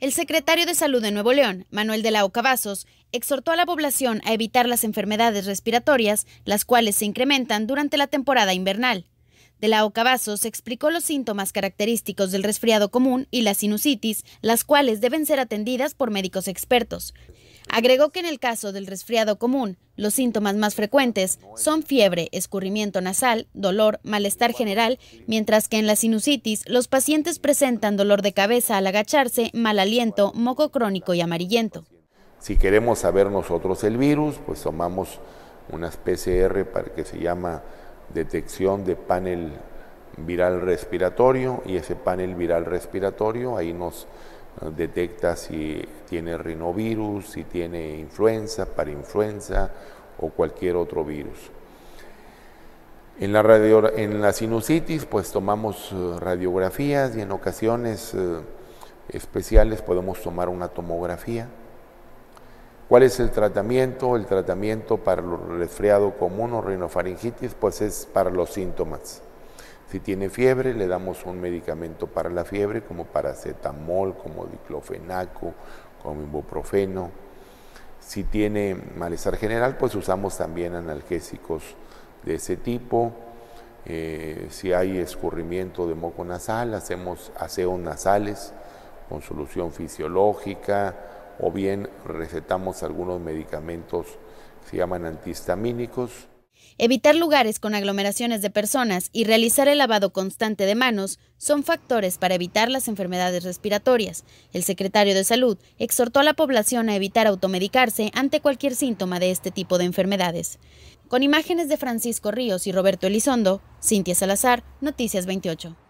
El secretario de Salud de Nuevo León, Manuel de la Oca exhortó a la población a evitar las enfermedades respiratorias, las cuales se incrementan durante la temporada invernal. De la Oca explicó los síntomas característicos del resfriado común y la sinusitis, las cuales deben ser atendidas por médicos expertos. Agregó que en el caso del resfriado común, los síntomas más frecuentes son fiebre, escurrimiento nasal, dolor, malestar general, mientras que en la sinusitis los pacientes presentan dolor de cabeza al agacharse, mal aliento, moco crónico y amarillento. Si queremos saber nosotros el virus, pues tomamos unas PCR para que se llama detección de panel viral respiratorio y ese panel viral respiratorio ahí nos detecta si tiene rinovirus, si tiene influenza, parinfluenza o cualquier otro virus. En la, en la sinusitis, pues tomamos eh, radiografías y en ocasiones eh, especiales podemos tomar una tomografía. ¿Cuál es el tratamiento? El tratamiento para el resfriado común o rinofaringitis, pues es para los síntomas. Si tiene fiebre, le damos un medicamento para la fiebre, como paracetamol, como diclofenaco, como ibuprofeno. Si tiene malestar general, pues usamos también analgésicos de ese tipo. Eh, si hay escurrimiento de moco nasal, hacemos aseos nasales con solución fisiológica o bien recetamos algunos medicamentos que se llaman antihistamínicos. Evitar lugares con aglomeraciones de personas y realizar el lavado constante de manos son factores para evitar las enfermedades respiratorias. El secretario de Salud exhortó a la población a evitar automedicarse ante cualquier síntoma de este tipo de enfermedades. Con imágenes de Francisco Ríos y Roberto Elizondo, Cintia Salazar, Noticias 28.